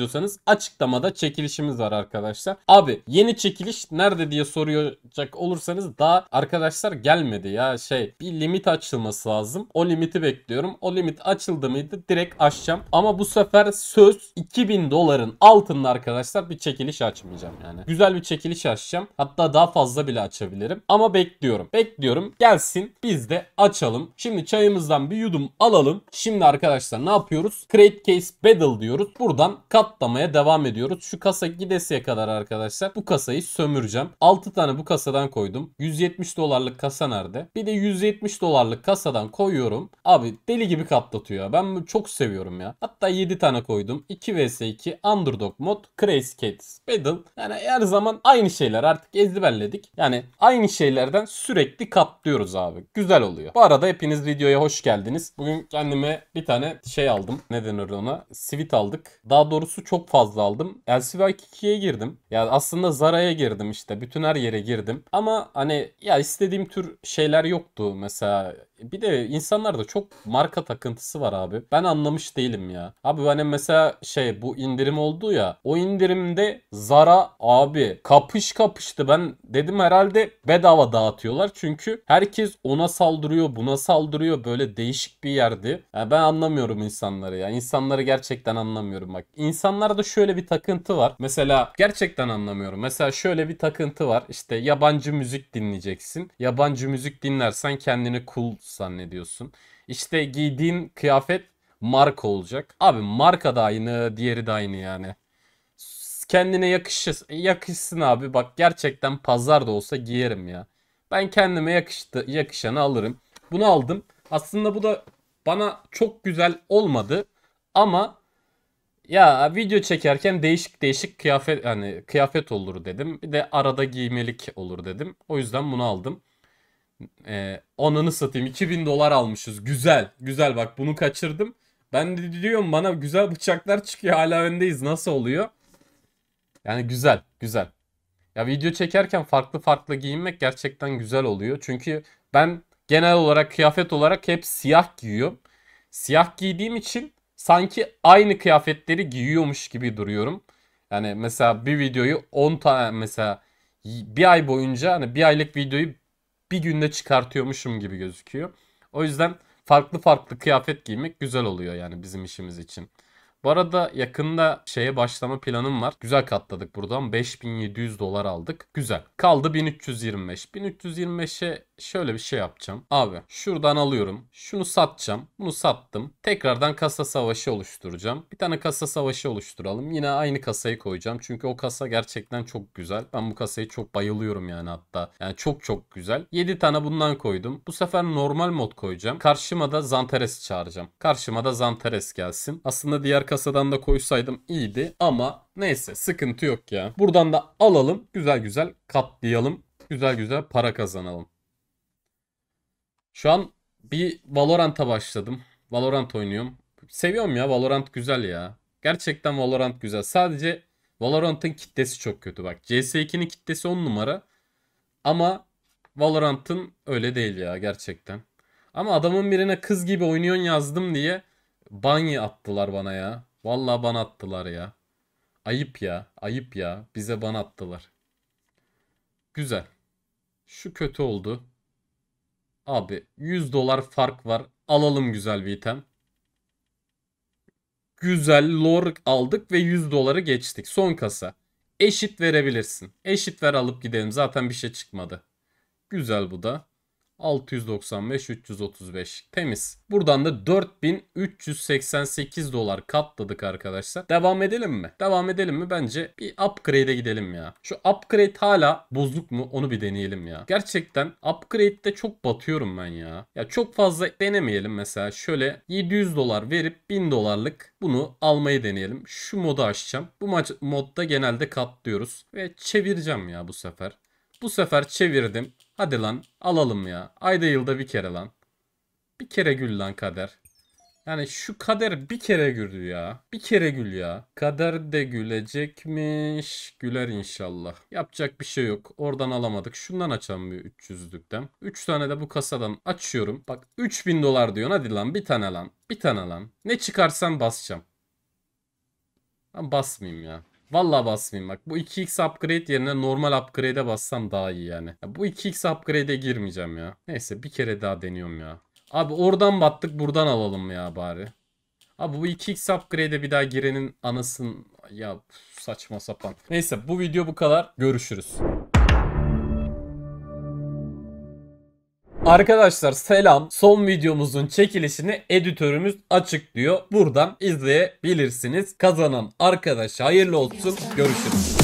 istiyorsanız açıklamada çekilişimiz var arkadaşlar. Abi yeni çekiliş nerede diye soracak olursanız daha arkadaşlar gelmedi ya şey bir limit açılması lazım. O limiti bekliyorum. O limit açıldı mıydı direkt açacağım. Ama bu sefer söz 2000 doların altında arkadaşlar bir çekiliş açmayacağım yani. Güzel bir çekiliş açacağım. Hatta daha fazla bile açabilirim. Ama bekliyorum. Bekliyorum. Gelsin biz de açalım. Şimdi çayımızdan bir yudum alalım. Şimdi arkadaşlar ne yapıyoruz? Create Case Battle diyoruz. Buradan kat katlamaya devam ediyoruz. Şu kasa gidesiye kadar arkadaşlar bu kasayı sömüreceğim. 6 tane bu kasadan koydum. 170 dolarlık kasa nerede? Bir de 170 dolarlık kasadan koyuyorum. Abi deli gibi katlatıyor. Ya. Ben çok seviyorum ya. Hatta 7 tane koydum. 2 vs 2 Underdog mod Crazy Cats Battle. Yani her zaman aynı şeyler artık ezberledik. Yani aynı şeylerden sürekli katlıyoruz abi. Güzel oluyor. Bu arada hepiniz videoya hoş geldiniz. Bugün kendime bir tane şey aldım. Ne denir ona? Sivit aldık. Daha doğrusu kokusu çok fazla aldım. LCY2'ye girdim. Yani aslında Zara'ya girdim işte. Bütün her yere girdim. Ama hani ya istediğim tür şeyler yoktu mesela. Bir de insanlarda çok marka takıntısı var abi. Ben anlamış değilim ya. Abi hani mesela şey bu indirim oldu ya. O indirimde Zara abi kapış kapıştı. Ben dedim herhalde bedava dağıtıyorlar. Çünkü herkes ona saldırıyor buna saldırıyor. Böyle değişik bir yerdi. Yani ben anlamıyorum insanları ya. İnsanları gerçekten anlamıyorum bak. İnsan insanlarda şöyle bir takıntı var. Mesela gerçekten anlamıyorum. Mesela şöyle bir takıntı var. İşte yabancı müzik dinleyeceksin. Yabancı müzik dinlersen kendini cool zannediyorsun. İşte giydiğin kıyafet marka olacak. Abi marka da aynı, diğeri de aynı yani kendine yakışır, yakışsın abi. Bak gerçekten pazar da olsa giyerim ya. Ben kendime yakıştı, yakışanı alırım. Bunu aldım. Aslında bu da bana çok güzel olmadı. Ama ya video çekerken değişik değişik kıyafet hani kıyafet olur dedim. Bir de arada giymelik olur dedim. O yüzden bunu aldım. Ee, onunu satayım. 2000 dolar almışız. Güzel. Güzel bak bunu kaçırdım. Ben de diyorum bana güzel bıçaklar çıkıyor. Hala öndeyiz. Nasıl oluyor? Yani güzel. Güzel. Ya video çekerken farklı farklı giyinmek gerçekten güzel oluyor. Çünkü ben genel olarak kıyafet olarak hep siyah giyiyorum. Siyah giydiğim için sanki aynı kıyafetleri giyiyormuş gibi duruyorum. Yani mesela bir videoyu 10 tane mesela bir ay boyunca hani bir aylık videoyu bir günde çıkartıyormuşum gibi gözüküyor. O yüzden farklı farklı kıyafet giymek güzel oluyor yani bizim işimiz için. Bu arada yakında şeye başlama planım var. Güzel katladık buradan. 5700 dolar aldık. Güzel. Kaldı 1325. 1325'e şöyle bir şey yapacağım. Abi şuradan alıyorum. Şunu satacağım. Bunu sattım. Tekrardan kasa savaşı oluşturacağım. Bir tane kasa savaşı oluşturalım. Yine aynı kasayı koyacağım. Çünkü o kasa gerçekten çok güzel. Ben bu kasayı çok bayılıyorum yani hatta. Yani çok çok güzel. 7 tane bundan koydum. Bu sefer normal mod koyacağım. Karşıma da Zantares çağıracağım. Karşıma da Zantares gelsin. Aslında diğer kasadan da koysaydım iyiydi ama neyse sıkıntı yok ya. Buradan da alalım güzel güzel katlayalım. Güzel güzel para kazanalım. Şu an bir Valorant'a başladım. Valorant oynuyorum. Seviyorum ya Valorant güzel ya. Gerçekten Valorant güzel. Sadece Valorant'ın kitlesi çok kötü bak. CS2'nin kitlesi 10 numara. Ama Valorant'ın öyle değil ya gerçekten. Ama adamın birine kız gibi oynuyorsun yazdım diye Banyo attılar bana ya. Vallahi bana attılar ya. Ayıp ya. Ayıp ya. Bize bana attılar. Güzel. Şu kötü oldu. Abi 100 dolar fark var. Alalım güzel bir item. Güzel lore aldık ve 100 doları geçtik. Son kasa. Eşit verebilirsin. Eşit ver alıp gidelim. Zaten bir şey çıkmadı. Güzel bu da. 695 335 temiz. Buradan da 4388 dolar katladık arkadaşlar. Devam edelim mi? Devam edelim mi? Bence bir upgrade'e gidelim ya. Şu upgrade hala bozuk mu? Onu bir deneyelim ya. Gerçekten upgrade'de çok batıyorum ben ya. Ya çok fazla denemeyelim mesela. Şöyle 700 dolar verip 1000 dolarlık bunu almayı deneyelim. Şu modu açacağım. Bu maç modda genelde katlıyoruz ve çevireceğim ya bu sefer. Bu sefer çevirdim. Hadi lan alalım ya. Ayda yılda bir kere lan. Bir kere gül lan kader. Yani şu kader bir kere güldü ya. Bir kere gül ya. Kader de gülecekmiş. Güler inşallah. Yapacak bir şey yok. Oradan alamadık. Şundan açalım bir 300'lükten. 3 tane de bu kasadan açıyorum. Bak 3000 dolar diyorsun. Hadi lan bir tane lan. Bir tane lan. Ne çıkarsan basacağım. Ben basmayayım ya. Vallahi basmayayım bak. Bu 2x upgrade yerine normal upgrade'e bassam daha iyi yani. Ya bu 2x upgrade'e girmeyeceğim ya. Neyse bir kere daha deniyorum ya. Abi oradan battık buradan alalım ya bari. Abi bu 2x upgrade'e bir daha girenin anasın ya saçma sapan. Neyse bu video bu kadar. Görüşürüz. Arkadaşlar selam. Son videomuzun çekilişini editörümüz açık diyor. Buradan izleyebilirsiniz. Kazanan arkadaş hayırlı olsun. Görüşürüz.